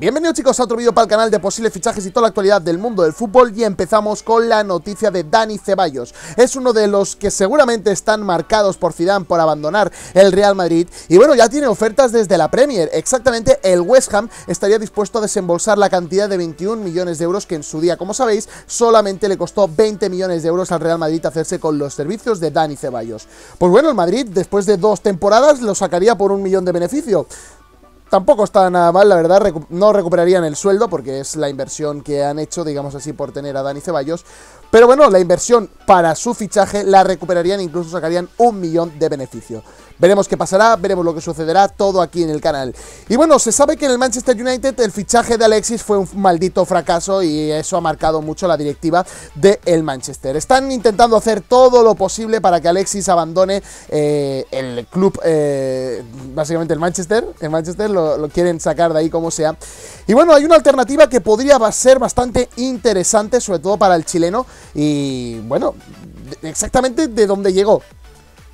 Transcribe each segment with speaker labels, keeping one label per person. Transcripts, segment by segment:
Speaker 1: Bienvenidos chicos a otro vídeo para el canal de posibles fichajes y toda la actualidad del mundo del fútbol y empezamos con la noticia de Dani Ceballos. Es uno de los que seguramente están marcados por Zidane por abandonar el Real Madrid y bueno, ya tiene ofertas desde la Premier. Exactamente, el West Ham estaría dispuesto a desembolsar la cantidad de 21 millones de euros que en su día, como sabéis, solamente le costó 20 millones de euros al Real Madrid hacerse con los servicios de Dani Ceballos. Pues bueno, el Madrid después de dos temporadas lo sacaría por un millón de beneficio. Tampoco está nada mal, la verdad, no recuperarían el sueldo porque es la inversión que han hecho, digamos así, por tener a Dani Ceballos, pero bueno, la inversión para su fichaje la recuperarían e incluso sacarían un millón de beneficio. Veremos qué pasará, veremos lo que sucederá, todo aquí en el canal. Y bueno, se sabe que en el Manchester United el fichaje de Alexis fue un maldito fracaso y eso ha marcado mucho la directiva del Manchester. Están intentando hacer todo lo posible para que Alexis abandone eh, el club, eh, básicamente el Manchester. El Manchester lo quieren sacar de ahí como sea. Y bueno, hay una alternativa que podría ser bastante interesante, sobre todo para el chileno. Y bueno, exactamente de dónde llegó.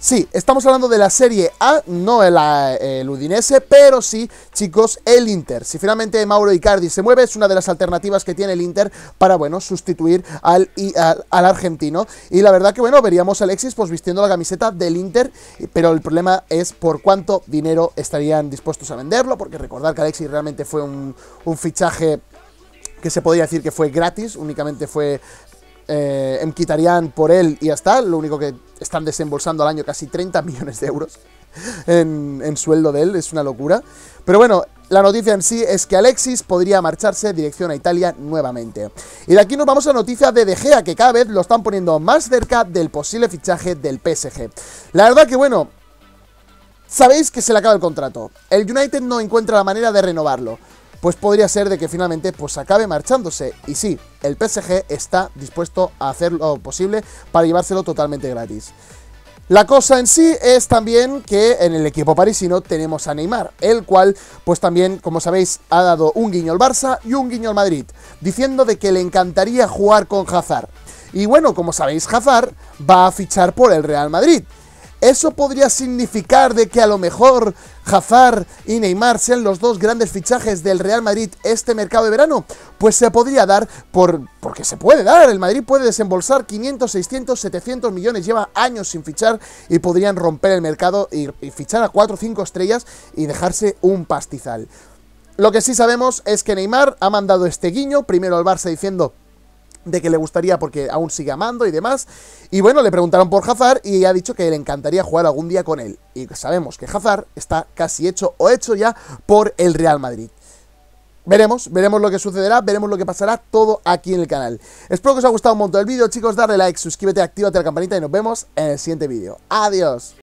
Speaker 1: Sí, estamos hablando de la Serie A, no el, Udinese, pero sí, chicos, el Inter. Si finalmente Mauro Icardi se mueve, es una de las alternativas que tiene el Inter para, bueno, sustituir al, argentino. Y la verdad que, bueno, veríamos a Alexis pues vistiendo la camiseta del Inter, pero el problema es por cuánto dinero estarían dispuestos a venderlo, porque recordar que Alexis realmente fue un, un fichaje que se podría decir que fue gratis, únicamente fue en eh, em quitarían por él y ya está. Lo único que están desembolsando al año casi 30 millones de euros en, sueldo de él, es una locura. Pero bueno, la noticia en sí es que Alexis podría marcharse dirección a Italia nuevamente. Y de aquí nos vamos a noticias de De Gea, que cada vez lo están poniendo más cerca del posible fichaje del PSG. La verdad que bueno, sabéis que se le acaba el contrato. El United no encuentra la manera de renovarlo pues podría ser de que finalmente pues acabe marchándose. Y sí, el PSG está dispuesto a hacer lo posible para llevárselo totalmente gratis. La cosa en sí es también que en el equipo parisino tenemos a Neymar, el cual, pues también, como sabéis, ha dado un guiño al Barça y un guiño al Madrid, diciendo de que le encantaría jugar con Hazard. Y bueno, como sabéis, Hazard va a fichar por el Real Madrid. Eso podría significar de que a lo mejor Jafar y Neymar sean los dos grandes fichajes del Real Madrid este mercado de verano. Pues se podría dar por porque se puede dar. El Madrid puede desembolsar 500, 600, 700 millones. Lleva años sin fichar y podrían romper el mercado y, y fichar a 4 o 5 estrellas y dejarse un pastizal. Lo que sí sabemos es que Neymar ha mandado este guiño primero al Barça diciendo de que le gustaría porque aún sigue amando y demás. Y bueno, le preguntaron por Hazard y ha dicho que le encantaría jugar algún día con él. Y sabemos que Hazard está casi hecho o hecho ya por el Real Madrid. Veremos, veremos lo que sucederá, veremos lo que pasará todo aquí en el canal. Espero que os haya gustado un montón el vídeo, chicos, darle like, suscríbete, activa la campanita y nos vemos en el siguiente vídeo. Adiós.